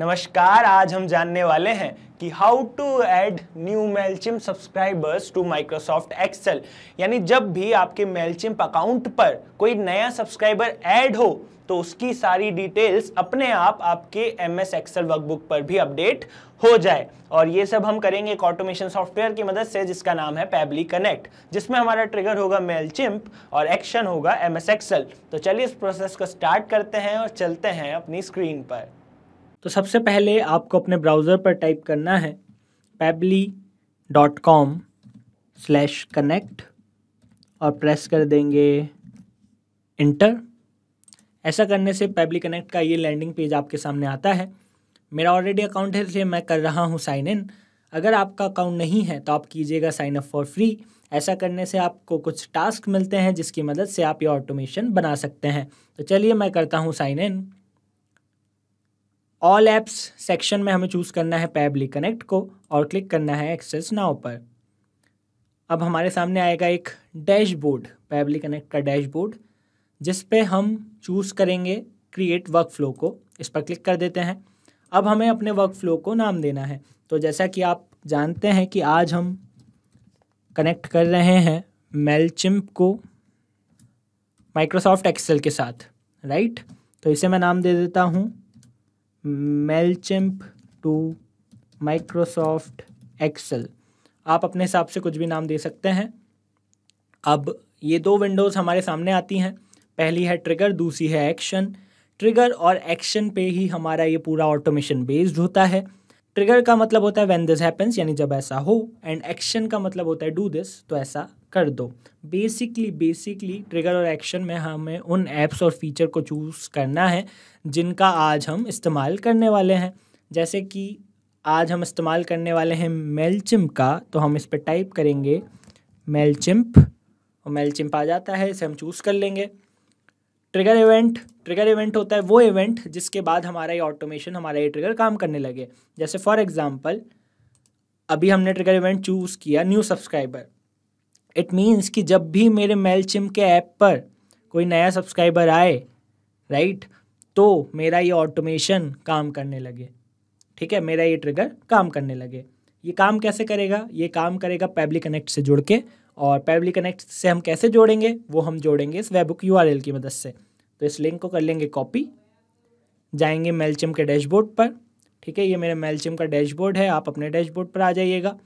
नमस्कार आज हम जानने वाले हैं कि how to add new Mailchimp subscribers to Microsoft Excel यानी जब भी आपके मेलचिम अकाउंट पर कोई नया सब्सक्राइबर ऐड हो तो उसकी सारी डिटेल्स अपने आप आपके एम एस एक्सेल वर्कबुक पर भी अपडेट हो जाए और ये सब हम करेंगे एक ऑटोमेशन सॉफ्टवेयर की मदद से जिसका नाम है पैबली कनेक्ट जिसमें हमारा ट्रिगर होगा मेलचिम्प और एक्शन होगा एम एस एक्सेल तो चलिए इस प्रोसेस को स्टार्ट करते हैं और चलते हैं अपनी स्क्रीन पर तो सबसे पहले आपको अपने ब्राउज़र पर टाइप करना है Pabbly dot com slash connect और प्रेस कर देंगे इंटर ऐसा करने से पेबली कनेक्ट का ये लैंडिंग पेज आपके सामने आता है मेरा ऑलरेडी अकाउंट है इसलिए मैं कर रहा हूँ साइन इन अगर आपका अकाउंट नहीं है तो आप कीजिएगा साइन अप फॉर फ्री ऐसा करने से आपको कुछ टास्क मिलते हैं जिसकी मदद से आप ये ऑटोमेशन बना सकते हैं तो चलिए मैं करता हूँ sign in all apps section में हमें चूज़ करना है पैबली कनेक्ट को और क्लिक करना है एक्सेस नाव पर अब हमारे सामने आएगा एक डैशबोर्ड पैबली कनेक्ट का डैशबोर्ड जिस पे हम चूज़ करेंगे क्रिएट वर्क फ्लो को इस पर क्लिक कर देते हैं अब हमें अपने वर्क फ्लो को नाम देना है तो जैसा कि आप जानते हैं कि आज हम कनेक्ट कर रहे हैं मेलचिम्प को माइक्रोसॉफ्ट एक्सेल के साथ राइट तो इसे मैं नाम दे देता हूँ मेलचिम्प टू माइक्रोसॉफ्ट एक्सेल आप अपने हिसाब से कुछ भी नाम दे सकते हैं अब ये दो विंडोज़ हमारे सामने आती हैं पहली है ट्रिगर दूसरी है एक्शन ट्रिगर और एक्शन पे ही हमारा ये पूरा ऑटोमेशन बेस्ड होता है ट्रिगर का मतलब होता है व्हेन दिस हैपेंस यानी जब ऐसा हो एंड एक्शन का मतलब होता है डू दिस तो ऐसा कर दो बेसिकली बेसिकली ट्रिगर और एक्शन में हमें उन ऐप्स और फीचर को चूज़ करना है जिनका आज हम इस्तेमाल करने वाले हैं जैसे कि आज हम इस्तेमाल करने वाले हैं मेलचिम्प का तो हम इस पर टाइप करेंगे मेलचिम्प और मेलचिम्प आ जाता है इसे हम चूज़ कर लेंगे ट्रिगर इवेंट ट्रिगर इवेंट होता है वो इवेंट जिसके बाद हमारा ये ऑटोमेशन हमारा ये ट्रिगर काम करने लगे जैसे फॉर एग्जांपल अभी हमने ट्रिगर इवेंट चूज़ किया न्यू सब्सक्राइबर इट मीन्स कि जब भी मेरे मेलचिम के ऐप पर कोई नया सब्सक्राइबर आए राइट तो मेरा ये ऑटोमेशन काम करने लगे ठीक है मेरा ये ट्रिगर काम करने लगे ये काम कैसे करेगा ये काम करेगा पैबली कनेक्ट से जुड़ के और पैबली कनेक्ट से हम कैसे जोड़ेंगे वो हम जोड़ेंगे इस वेबुक यू की मदद से तो इस लिंक को कर लेंगे कॉपी जाएंगे मेलचिम के डैशबोर्ड पर ठीक है ये मेरे मेलचिम का डैशबोर्ड है आप अपने डैशबोर्ड पर आ जाइएगा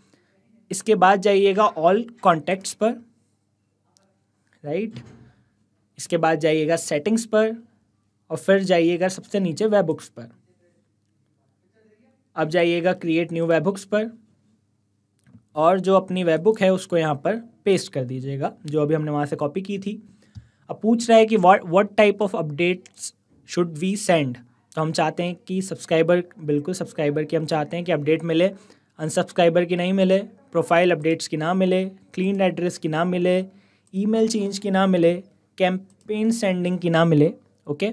इसके बाद जाइएगा ऑल कॉन्टैक्ट्स पर राइट इसके बाद जाइएगा सेटिंग्स पर और फिर जाइएगा सबसे नीचे वेब बुक्स पर अब जाइएगा क्रिएट न्यू वेब बुक्स पर और जो अपनी वेब बुक है उसको यहाँ पर पेस्ट कर दीजिएगा जो अभी हमने वहाँ से कॉपी की थी अब पूछ रहा है कि what what type of updates should we send तो हम चाहते हैं कि सब्सक्राइबर बिल्कुल सब्सक्राइबर की हम चाहते हैं कि अपडेट मिले अनसब्सक्राइबर की नहीं मिले प्रोफाइल अपडेट्स की ना मिले क्लीन एड्रेस की ना मिले ईमेल चेंज की ना मिले कैंपेन सेंडिंग की ना मिले ओके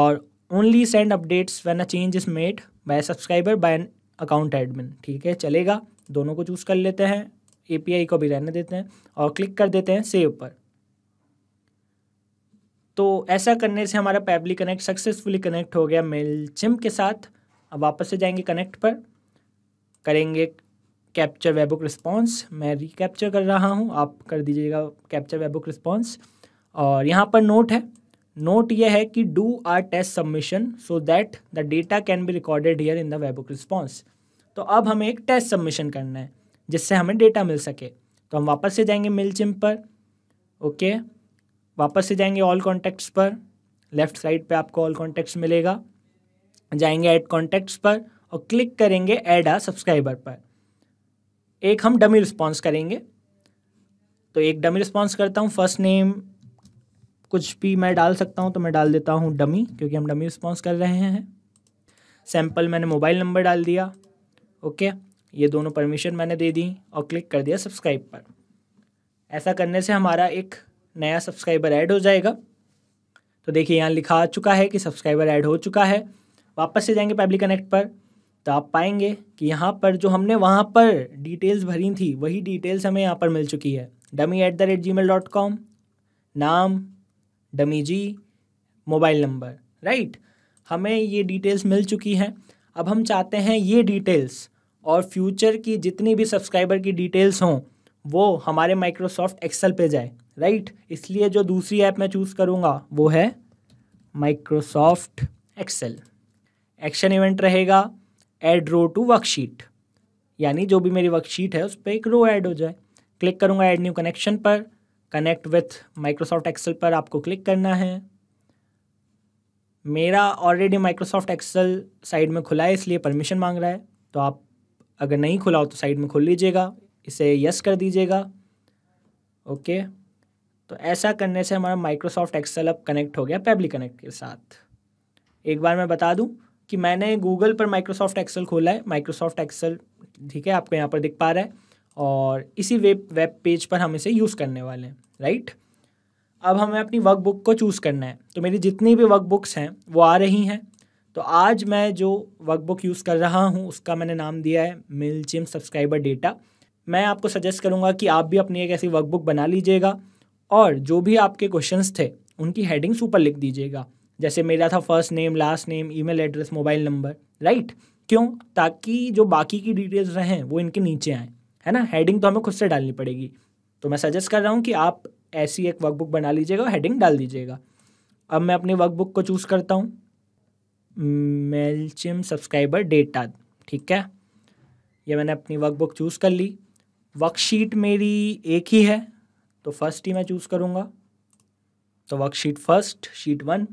और only send updates when a change is made by subscriber by an account admin ठीक है चलेगा दोनों को चूज़ कर लेते हैं एपीआई को भी रहने देते हैं और क्लिक कर देते हैं सेव पर तो ऐसा करने से हमारा पैबली कनेक्ट सक्सेसफुली कनेक्ट हो गया मेल चिम के साथ अब वापस से जाएंगे कनेक्ट पर करेंगे कैप्चर वेबुक रिस्पॉन्स मैं रिकैप्चर कर रहा हूँ आप कर दीजिएगा कैप्चर वेबुक रिस्पॉन्स और यहाँ पर नोट है नोट ये है कि do a test submission so that the data can be recorded here in the webhook response तो अब हमें एक टेस्ट सबमिशन करना है जिससे हमें डेटा मिल सके तो हम वापस से जाएंगे मिल चिम पर ओके वापस से जाएंगे ऑल कॉन्टैक्ट्स पर लेफ्ट साइड पे आपको ऑल कॉन्टैक्ट्स मिलेगा जाएंगे ऐड कॉन्टैक्ट्स पर और क्लिक करेंगे ऐड आ सब्सक्राइबर पर एक हम डमी रिस्पॉन्स करेंगे तो एक डमी रिस्पॉन्स करता हूँ फर्स्ट नेम कुछ भी मैं डाल सकता हूँ तो मैं डाल देता हूँ डमी क्योंकि हम डमी रिस्पॉन्स कर रहे हैं सैम्पल मैंने मोबाइल नंबर डाल दिया ओके ये दोनों परमिशन मैंने दे दी और क्लिक कर दिया सब्सक्राइब पर ऐसा करने से हमारा एक नया सब्सक्राइबर ऐड हो जाएगा तो देखिए यहाँ लिखा आ चुका है कि सब्सक्राइबर ऐड हो चुका है वापस से जाएंगे पब्लिक कनेक्ट पर तो आप पाएंगे कि यहाँ पर जो हमने वहाँ पर डिटेल्स भरी थी वही डिटेल्स हमें यहाँ पर मिल चुकी है dummy at the rate Gmail dot com नाम dummy ji mobile number right हमें ये डिटेल्स मिल चुकी हैं अब हम चाहते हैं ये डिटेल्स और फ्यूचर की जितनी भी सब्सक्राइबर की डिटेल्स हों वो हमारे माइक्रोसॉफ्ट एक्सेल पे जाए राइट इसलिए जो दूसरी ऐप मैं चूज़ करूँगा वो है माइक्रोसॉफ्ट एक्सेल एक्शन इवेंट रहेगा एड रो टू वर्कशीट यानी जो भी मेरी वर्कशीट है उस पर एक रो ऐड हो जाए क्लिक करूँगा एड न्यू कनेक्शन पर कनेक्ट विथ माइक्रोसॉफ्ट एक्सेल पर आपको क्लिक करना है मेरा ऑलरेडी माइक्रोसॉफ्ट एक्सेल साइड में खुला है इसलिए परमिशन मांग रहा है तो आप अगर नहीं खुला हो तो साइड में खोल लीजिएगा इसे यस कर दीजिएगा ओके तो ऐसा करने से हमारा माइक्रोसॉफ्ट एक्सेल अब कनेक्ट हो गया पेबली कनेक्ट के साथ एक बार मैं बता दूं कि मैंने गूगल पर माइक्रोसॉफ्ट एक्सेल खोला है माइक्रोसॉफ्ट एक्सेल ठीक है आपको यहाँ पर दिख पा रहा है और इसी वेब वेब पेज पर हम इसे यूज़ करने वाले हैं राइट अब हमें अपनी वर्कबुक को चूज़ करना है तो मेरी जितनी भी वर्कबुक्स हैं वो आ रही हैं तो आज मैं जो वर्कबुक यूज़ कर रहा हूँ उसका मैंने नाम दिया है मिल जिम सब्सक्राइबर डेटा मैं आपको सजेस्ट करूँगा कि आप भी अपनी एक ऐसी वर्कबुक बना लीजिएगा और जो भी आपके क्वेश्चंस थे उनकी हेडिंग्स ऊपर लिख दीजिएगा जैसे मेरा था first name last name email address mobile number right क्यों ताकि जो बाकी की डिटेल्स रहें वो इनके नीचे आएँ है ना हेडिंग तो हमें खुद से डालनी पड़ेगी तो मैं सजेस्ट कर रहा हूँ कि आप ऐसी एक वर्कबुक बना लीजिएगा और हेडिंग डाल दीजिएगा अब मैं अपनी वर्कबुक को चूज़ करता हूँ मेलचिम सब्सक्राइबर डेटा ठीक है ये मैंने अपनी वर्कबुक चूज़ कर ली वर्कशीट मेरी एक ही है तो फर्स्ट ही मैं चूज़ करूँगा तो worksheet first sheet one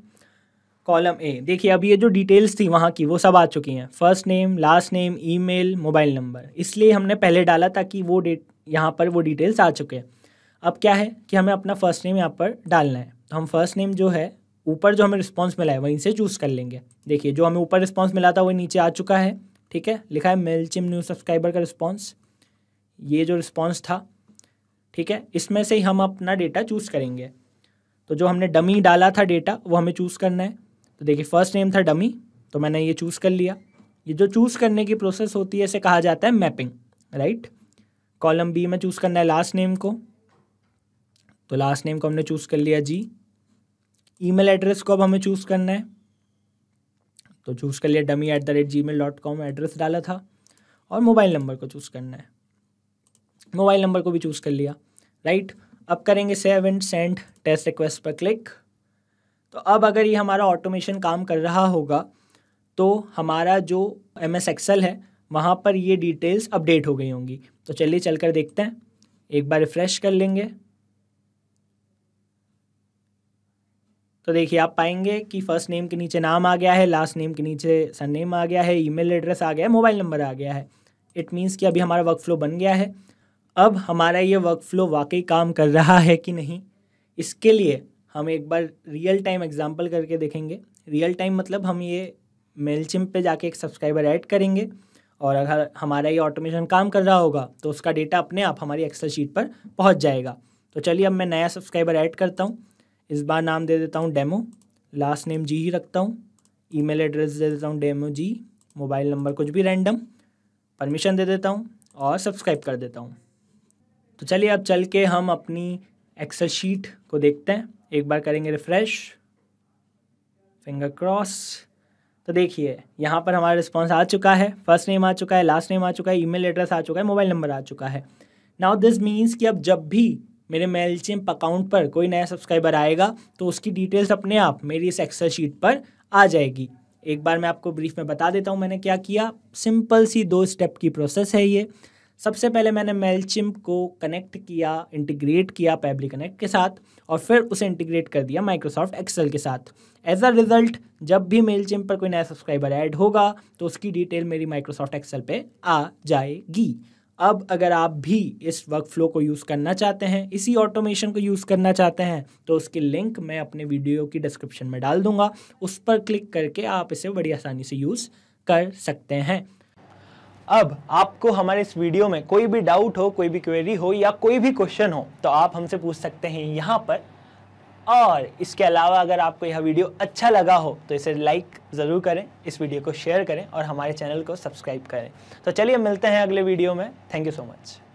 column A देखिए अब ये जो डिटेल्स थी वहाँ की वो सब आ चुकी हैं first name last name email mobile number इसलिए हमने पहले डाला ताकि वो डेट यहाँ पर वो डिटेल्स आ चुके हैं अब क्या है कि हमें अपना फर्स्ट नेम यहाँ पर डालना है तो हम फर्स्ट नेम जो है ऊपर जो हमें रिस्पॉन्स मिला है वहीं से चूज़ कर लेंगे देखिए जो हमें ऊपर रिस्पॉन्स मिला था वो नीचे आ चुका है ठीक है लिखा है मेल चिम न्यू सब्सक्राइबर का रिस्पॉन्स ये जो रिस्पॉन्स था ठीक है इसमें से ही हम अपना डेटा चूज़ करेंगे तो जो हमने डमी डाला था डेटा वो हमें चूज़ करना है तो देखिए फर्स्ट नेम था डमी तो मैंने ये चूज़ कर लिया ये जो चूज़ करने की प्रोसेस होती है इसे कहा जाता है मैपिंग राइट कॉलम बी में चूज़ करना है लास्ट नेम को तो लास्ट नेम को हमने चूज़ कर लिया जी ईमेल एड्रेस को अब हमें चूज़ करना है तो चूज़ कर लिया dummy at the rate Gmail dot com address डाला था और मोबाइल नंबर को चूज़ करना है मोबाइल नंबर को भी चूज़ कर लिया राइट अब करेंगे save and send test request पर क्लिक तो अब अगर ये हमारा ऑटोमेशन काम कर रहा होगा तो हमारा जो एम एस एक्सल है वहाँ पर ये डिटेल्स अपडेट हो गई होंगी तो चलिए चल कर देखते हैं एक बार रिफ़्रेश कर लेंगे तो देखिए आप पाएंगे कि फ़र्स्ट नेम के नीचे नाम आ गया है लास्ट नेम के नीचे सर नेम आ गया है ईमेल एड्रेस आ गया है मोबाइल नंबर आ गया है इट मीन्स कि अभी हमारा वर्क फ्लो बन गया है अब हमारा ये वर्क फ्लो वाकई काम कर रहा है कि नहीं इसके लिए हम एक बार रियल टाइम एग्जाम्पल करके देखेंगे रियल टाइम मतलब हम ये मेलचिम पे जाके एक सब्सक्राइबर ऐड करेंगे और अगर हमारा ये ऑटोमेशन काम कर रहा होगा तो उसका डेटा अपने आप हमारी एक्सेल शीट पर पहुंच जाएगा तो चलिए अब मैं नया सब्सक्राइबर ऐड करता हूँ इस बार नाम दे देता हूँ डेमो लास्ट नेम जी ही रखता हूँ ई एड्रेस दे देता हूँ डेमो जी मोबाइल नंबर कुछ भी रैंडम परमिशन दे देता हूँ और सब्सक्राइब कर देता हूँ तो चलिए अब चल के हम अपनी एक्सेल शीट को देखते हैं एक बार करेंगे रिफ्रेश फिंगर क्रॉस तो देखिए यहाँ पर हमारा रिस्पॉन्स आ चुका है फर्स्ट नेम आ चुका है लास्ट नेम आ चुका है ईमेल एड्रेस आ चुका है मोबाइल नंबर आ चुका है नाउ दिस मीन्स कि अब जब भी मेरे मेल चिम्प अकाउंट पर कोई नया सब्सक्राइबर आएगा तो उसकी डिटेल्स अपने आप मेरी इस एक्सेल शीट पर आ जाएगी एक बार मैं आपको ब्रीफ में बता देता हूँ मैंने क्या किया सिंपल सी दो स्टेप की प्रोसेस है ये सबसे पहले मैंने मेलचिम को कनेक्ट किया इंटीग्रेट किया पैबली कनेक्ट के साथ और फिर उसे इंटीग्रेट कर दिया माइक्रोसॉफ्ट एक्सेल के साथ एज अ रिजल्ट जब भी मेल चिम पर कोई नया सब्सक्राइबर ऐड होगा तो उसकी डिटेल मेरी माइक्रोसॉफ्ट एक्सेल पे आ जाएगी अब अगर आप भी इस वर्क फ्लो को यूज़ करना चाहते हैं इसी ऑटोमेशन को यूज़ करना चाहते हैं तो उसकी लिंक मैं अपने वीडियो की डिस्क्रिप्शन में डाल दूंगा उस पर क्लिक करके आप इसे बड़ी आसानी से यूज़ कर सकते हैं अब आपको हमारे इस वीडियो में कोई भी डाउट हो कोई भी क्वेरी हो या कोई भी क्वेश्चन हो तो आप हमसे पूछ सकते हैं यहाँ पर और इसके अलावा अगर आपको यह वीडियो अच्छा लगा हो तो इसे लाइक ज़रूर करें इस वीडियो को शेयर करें और हमारे चैनल को सब्सक्राइब करें तो चलिए मिलते हैं अगले वीडियो में थैंक यू सो मच